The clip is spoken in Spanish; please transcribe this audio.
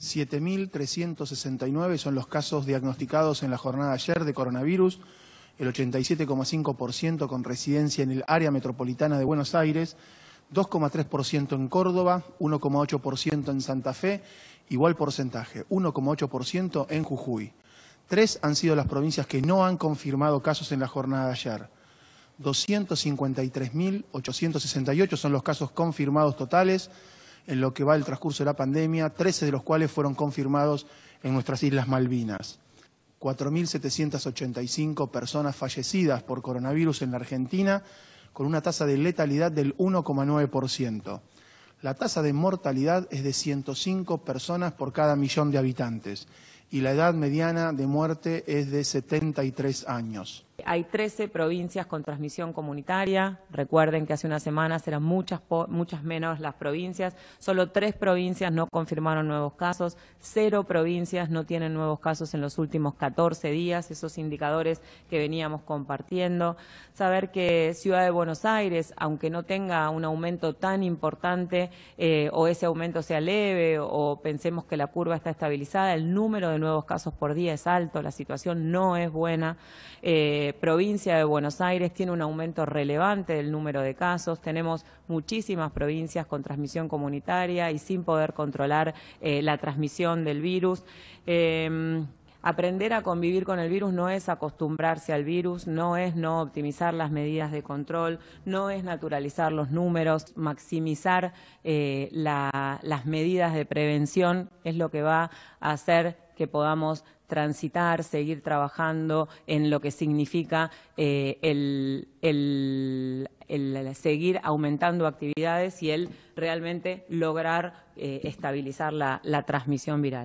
7.369 son los casos diagnosticados en la jornada ayer de coronavirus, el 87,5% con residencia en el área metropolitana de Buenos Aires, 2,3% en Córdoba, 1,8% en Santa Fe, igual porcentaje, 1,8% en Jujuy. Tres han sido las provincias que no han confirmado casos en la jornada de ayer. 253.868 son los casos confirmados totales, en lo que va el transcurso de la pandemia, 13 de los cuales fueron confirmados en nuestras Islas Malvinas. 4.785 personas fallecidas por coronavirus en la Argentina, con una tasa de letalidad del 1,9%. La tasa de mortalidad es de 105 personas por cada millón de habitantes y la edad mediana de muerte es de 73 años hay 13 provincias con transmisión comunitaria. Recuerden que hace una semana eran muchas, muchas menos las provincias. Solo tres provincias no confirmaron nuevos casos. Cero provincias no tienen nuevos casos en los últimos 14 días. Esos indicadores que veníamos compartiendo. Saber que Ciudad de Buenos Aires, aunque no tenga un aumento tan importante eh, o ese aumento sea leve o pensemos que la curva está estabilizada, el número de nuevos casos por día es alto, la situación no es buena. Eh, provincia de Buenos Aires tiene un aumento relevante del número de casos, tenemos muchísimas provincias con transmisión comunitaria y sin poder controlar eh, la transmisión del virus. Em, aprender a convivir con el virus no es acostumbrarse al virus, no es no optimizar las medidas de control, no es naturalizar los números, maximizar eh, las medidas de prevención es lo que va a hacer que podamos transitar, seguir trabajando en lo que significa eh, el, seguir aumentando actividades y el realmente lograr eh, estabilizar la transmisión viral.